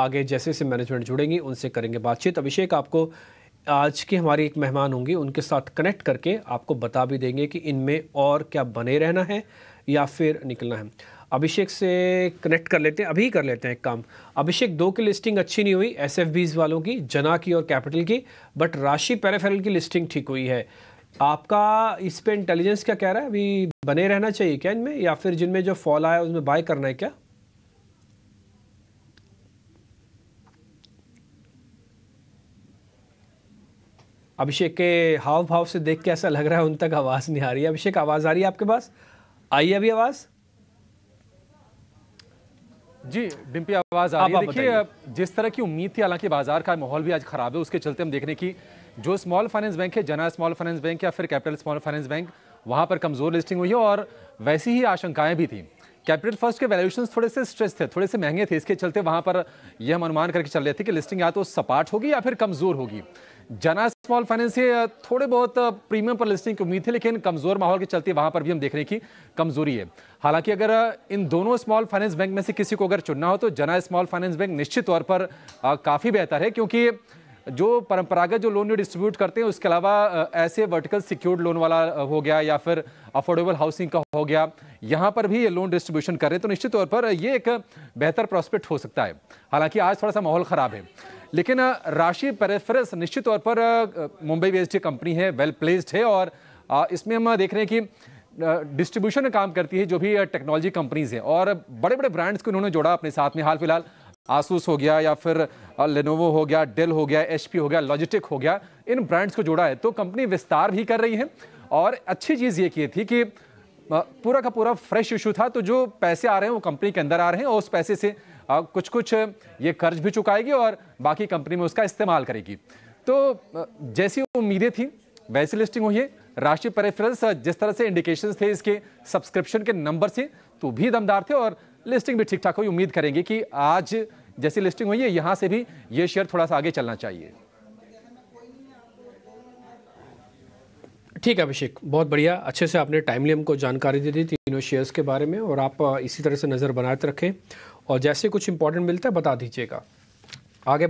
आगे जैसे जैसे मैनेजमेंट जुड़ेंगी उनसे करेंगे बातचीत अभिषेक आपको आज की हमारी एक मेहमान होंगी उनके साथ कनेक्ट करके आपको बता भी देंगे कि इनमें और क्या बने रहना है या फिर निकलना है अभिषेक से कनेक्ट कर लेते हैं अभी कर लेते हैं एक काम अभिषेक दो की लिस्टिंग अच्छी नहीं हुई एस एफ वालों की जना की और कैपिटल की बट राशि पैराफेरल की लिस्टिंग ठीक हुई है आपका इस पर इंटेलिजेंस क्या कह रहा है अभी बने रहना चाहिए क्या इनमें या फिर जिनमें जो फॉल आया उसमें बाय करना है क्या अभिषेक के हाव भाव से देख के ऐसा लग रहा है उन तक आवाज़ नहीं आ रही है अभिषेक आवाज़ आ रही है आपके पास आई अभी आवाज़ जी डिम्पी आवाज आ रही है जिस तरह की उम्मीद थी हालांकि बाजार का माहौल भी आज खराब है उसके चलते हम देखने की जो स्मॉल फाइनेंस बैंक है जना स्मॉल फाइनेंस बैंक या फिर कैपिटल स्मॉल फाइनेंस बैंक वहां पर कमजोर लिस्टिंग हुई है और वैसी ही आशंकाएं भी थी कैपिटल फर्स्ट के वैल्यूशन थोड़े से स्ट्रेस थे थोड़े से महंगे थे इसके चलते वहाँ पर यह हम अनुमान करके चल रहे थे कि लिस्टिंग या तो सपाट होगी या फिर कमज़ोर होगी जना स्मॉल फाइनेंस से थोड़े बहुत प्रीमियम पर लिस्टिंग की उम्मीद थी लेकिन कमज़ोर माहौल के चलते वहाँ पर भी हम देख रहे हैं कि कमज़ोरी है हालांकि अगर इन दोनों स्मॉल फाइनेंस बैंक में से किसी को अगर चुनना हो तो जना स्मॉल फाइनेंस बैंक निश्चित तौर पर काफ़ी बेहतर है क्योंकि जो परंपरागत जो लोन डिस्ट्रीब्यूट करते हैं उसके अलावा ऐसे वर्टिकल सिक्योर्ड लोन वाला हो गया या फिर अफोर्डेबल हाउसिंग का हो गया यहाँ पर भी ये लोन डिस्ट्रीब्यूशन करें तो निश्चित तौर पर ये एक बेहतर प्रॉस्पेक्ट हो सकता है हालांकि आज थोड़ा सा माहौल ख़राब है लेकिन राशि प्रेफरेंस निश्चित तौर पर मुंबई बेस्ड कंपनी है वेल प्लेस्ड है और इसमें हम देख रहे हैं कि डिस्ट्रीब्यूशन काम करती है जो भी टेक्नोलॉजी कंपनीज हैं और बड़े बड़े ब्रांड्स को इन्होंने जोड़ा अपने साथ में हाल फिलहाल आसूस हो गया या फिर लेनोवो हो गया डेल हो गया एच हो गया लॉजिटिक हो गया इन ब्रांड्स को जोड़ा है तो कंपनी विस्तार भी कर रही है और अच्छी चीज़ ये की थी कि पूरा का पूरा फ्रेश इशू था तो जो पैसे आ रहे हैं वो कंपनी के अंदर आ रहे हैं और उस पैसे से कुछ कुछ ये कर्ज भी चुकाएगी और बाकी कंपनी में उसका इस्तेमाल करेगी तो जैसी उम्मीदें थी वैसी लिस्टिंग हुई है राष्ट्रीय प्रेफरेंस जिस तरह से इंडिकेशंस थे इसके सब्सक्रिप्शन के नंबर से तो भी दमदार थे और लिस्टिंग भी ठीक ठाक हुई उम्मीद करेंगे कि आज जैसी लिस्टिंग हुई है यहाँ से भी ये शेयर थोड़ा सा आगे चलना चाहिए ठीक है अभिषेक बहुत बढ़िया अच्छे से आपने टाइमली हमको जानकारी दे दी तीनों शेयर्स के बारे में और आप इसी तरह से नज़र बनाए तो रखें और जैसे कुछ इंपॉर्टेंट मिलता है बता दीजिएगा आगे